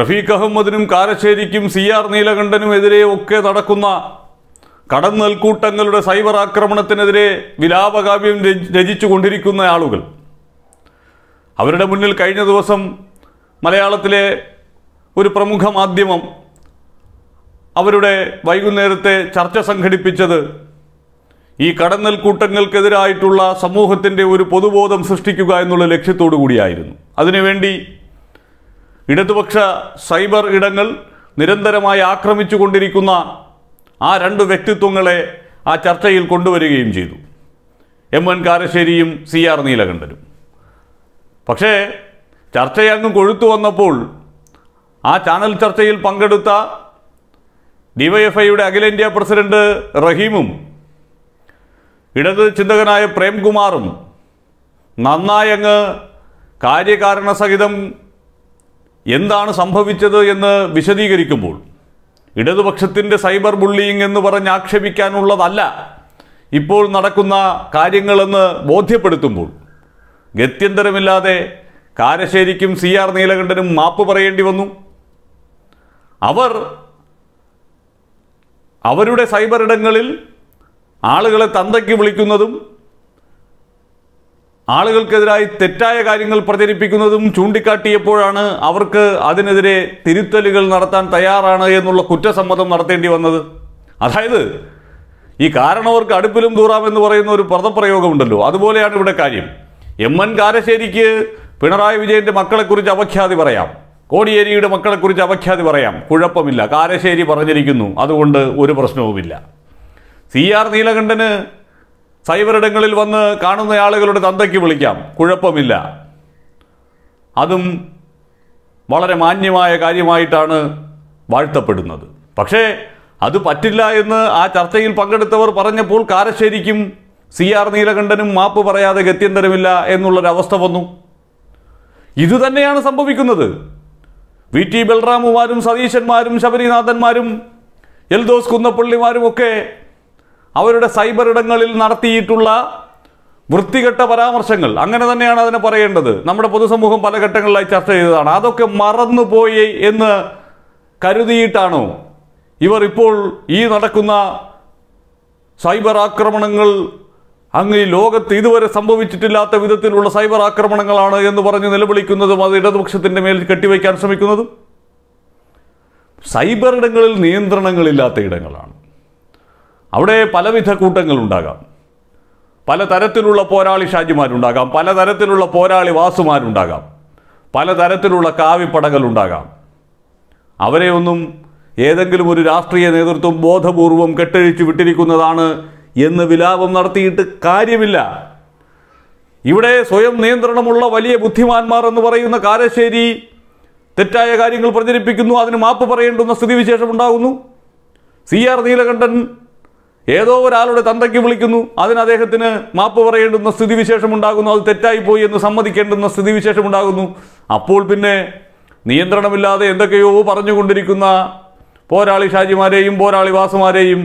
റഫീഖ് അഹമ്മദിനും കാരശ്ശേരിക്കും C R നീലകണ്ഠനുമെതിരെ ഒക്കെ നടക്കുന്ന നെൽക്കൂട്ടങ്ങളുടെ സൈബർ ആക്രമണത്തിനെതിരെ വിലാപകാവ്യം രചിച്ചു കൊണ്ടിരിക്കുന്ന ആളുകൾ അവരുടെ മുന്നിൽ കഴിഞ്ഞ ദിവസം മലയാളത്തിലെ ഒരു പ്രമുഖ മാധ്യമം അവരുടെ വൈകുന്നേരത്തെ ചർച്ച സംഘടിപ്പിച്ചത് ഈ കടന്നൽ നെൽക്കൂട്ടങ്ങൾക്കെതിരായിട്ടുള്ള സമൂഹത്തിൻ്റെ ഒരു പൊതുബോധം സൃഷ്ടിക്കുക എന്നുള്ള ലക്ഷ്യത്തോടു കൂടിയായിരുന്നു അതിനുവേണ്ടി ഇടതുപക്ഷ സൈബർ ഇടങ്ങൾ നിരന്തരമായി ആക്രമിച്ചു കൊണ്ടിരിക്കുന്ന ആ രണ്ട് വ്യക്തിത്വങ്ങളെ ആ ചർച്ചയിൽ കൊണ്ടുവരികയും ചെയ്തു എം എൻ കാരശ്ശേരിയും സി ആർ നീലകണ്ഠനും പക്ഷേ ചർച്ചയങ്ങ് കൊഴുത്തു വന്നപ്പോൾ ആ ചാനൽ ചർച്ചയിൽ പങ്കെടുത്ത ഡിവൈഎഫ്ഐയുടെ അഖിലേന്ത്യാ പ്രസിഡന്റ് റഹീമും ഇടത് ചിന്തകനായ പ്രേംകുമാറും കാര്യകാരണ കാര്യകാരണസഹിതം എന്താണ് സംഭവിച്ചത് എന്ന് വിശദീകരിക്കുമ്പോൾ ഇടതുപക്ഷത്തിൻ്റെ സൈബർ ബുള്ളിയിങ് എന്ന് പറഞ്ഞ് ആക്ഷേപിക്കാനുള്ളതല്ല ഇപ്പോൾ നടക്കുന്ന കാര്യങ്ങളെന്ന് ബോധ്യപ്പെടുത്തുമ്പോൾ ഗത്യന്തരമില്ലാതെ കാരശ്ശേരിക്കും സി ആർ നീലകണ്ഠനും മാപ്പ് പറയേണ്ടി വന്നു അവർ അവരുടെ സൈബർ ഇടങ്ങളിൽ ആളുകളെ തന്തയ്ക്ക് വിളിക്കുന്നതും ആളുകൾക്കെതിരായി തെറ്റായ കാര്യങ്ങൾ പ്രചരിപ്പിക്കുന്നതും ചൂണ്ടിക്കാട്ടിയപ്പോഴാണ് അവർക്ക് അതിനെതിരെ തിരുത്തലുകൾ നടത്താൻ തയ്യാറാണ് എന്നുള്ള കുറ്റസമ്മതം നടത്തേണ്ടി വന്നത് അതായത് ഈ കാരണവർക്ക് അടുപ്പിലും ദൂറാം എന്ന് പറയുന്ന ഒരു പദപ്രയോഗമുണ്ടല്ലോ അതുപോലെയാണ് ഇവിടെ കാര്യം എം എൻ കാരശ്ശേരിക്ക് പിണറായി വിജയൻ്റെ മക്കളെക്കുറിച്ച് അവഖ്യാതി പറയാം കോടിയേരിയുടെ മക്കളെക്കുറിച്ച് അവഖ്യാതി പറയാം കുഴപ്പമില്ല കാരശ്ശേരി പറഞ്ഞിരിക്കുന്നു അതുകൊണ്ട് ഒരു പ്രശ്നവുമില്ല സി ആർ നീലകണ്ഠന് സൈബർ ഇടങ്ങളിൽ വന്ന് കാണുന്ന ആളുകളുടെ തന്തയ്ക്ക് വിളിക്കാം കുഴപ്പമില്ല അതും വളരെ മാന്യമായ കാര്യമായിട്ടാണ് വാഴ്ത്തപ്പെടുന്നത് പക്ഷേ അത് പറ്റില്ല എന്ന് ആ ചർച്ചയിൽ പങ്കെടുത്തവർ പറഞ്ഞപ്പോൾ കാരശ്ശേരിക്കും സി ആർ നീലകണ്ഠനും മാപ്പ് പറയാതെ ഗത്യന്തരമില്ല എന്നുള്ളൊരവസ്ഥ വന്നു ഇതുതന്നെയാണ് തന്നെയാണ് സംഭവിക്കുന്നത് വി ടി ബൽറാമുമാരും സതീശന്മാരും ശബരിനാഥന്മാരും എൽദോസ് കുന്നപ്പള്ളിമാരും ഒക്കെ അവരുടെ സൈബർ ഇടങ്ങളിൽ നടത്തിയിട്ടുള്ള വൃത്തികെട്ട പരാമർശങ്ങൾ അങ്ങനെ തന്നെയാണ് അതിനെ പറയേണ്ടത് നമ്മുടെ പൊതുസമൂഹം പല ഘട്ടങ്ങളിലായി ചർച്ച ചെയ്തതാണ് അതൊക്കെ മറന്നുപോയി എന്ന് കരുതിയിട്ടാണോ ഇവർ ഇപ്പോൾ ഈ നടക്കുന്ന സൈബർ ആക്രമണങ്ങൾ അങ്ങ് ഈ ലോകത്ത് ഇതുവരെ സംഭവിച്ചിട്ടില്ലാത്ത വിധത്തിലുള്ള സൈബർ ആക്രമണങ്ങളാണ് എന്ന് പറഞ്ഞ് നിലവിളിക്കുന്നതും അത് ഇടതുപക്ഷത്തിൻ്റെ മേൽ കെട്ടിവയ്ക്കാൻ ശ്രമിക്കുന്നതും സൈബർ ഇടങ്ങളിൽ നിയന്ത്രണങ്ങളില്ലാത്ത ഇടങ്ങളാണ് അവിടെ പലവിധ കൂട്ടങ്ങളുണ്ടാകാം പലതരത്തിലുള്ള പോരാളി ഷാജിമാരുണ്ടാകാം പലതരത്തിലുള്ള പോരാളി വാസുമാരുണ്ടാകാം പലതരത്തിലുള്ള കാവ്യപ്പടകളുണ്ടാകാം അവരെ ഒന്നും ഏതെങ്കിലും ഒരു രാഷ്ട്രീയ നേതൃത്വം ബോധപൂർവം കെട്ടഴിച്ചു വിട്ടിരിക്കുന്നതാണ് എന്ന് വിലാപം നടത്തിയിട്ട് കാര്യമില്ല ഇവിടെ സ്വയം നിയന്ത്രണമുള്ള വലിയ ബുദ്ധിമാന്മാർ എന്ന് പറയുന്ന കാരശ്ശേരി തെറ്റായ കാര്യങ്ങൾ പ്രചരിപ്പിക്കുന്നു അതിന് മാപ്പ് പറയേണ്ടുന്ന സ്ഥിതിവിശേഷം ഉണ്ടാകുന്നു സി ആർ നീലകണ്ഠൻ ഏതോ ഒരാളുടെ തന്തയ്ക്ക് വിളിക്കുന്നു അതിന് അദ്ദേഹത്തിന് മാപ്പ് പറയേണ്ടുന്ന സ്ഥിതിവിശേഷം ഉണ്ടാകുന്നു അത് തെറ്റായിപ്പോയി എന്ന് സമ്മതിക്കേണ്ടുന്ന സ്ഥിതിവിശേഷം ഉണ്ടാകുന്നു അപ്പോൾ പിന്നെ നിയന്ത്രണമില്ലാതെ എന്തൊക്കെയോ പറഞ്ഞുകൊണ്ടിരിക്കുന്ന പോരാളി ഷാജിമാരെയും പോരാളി വാസുമാരെയും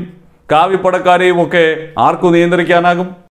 കാവിപ്പടക്കാരെയും ഒക്കെ ആർക്കു നിയന്ത്രിക്കാനാകും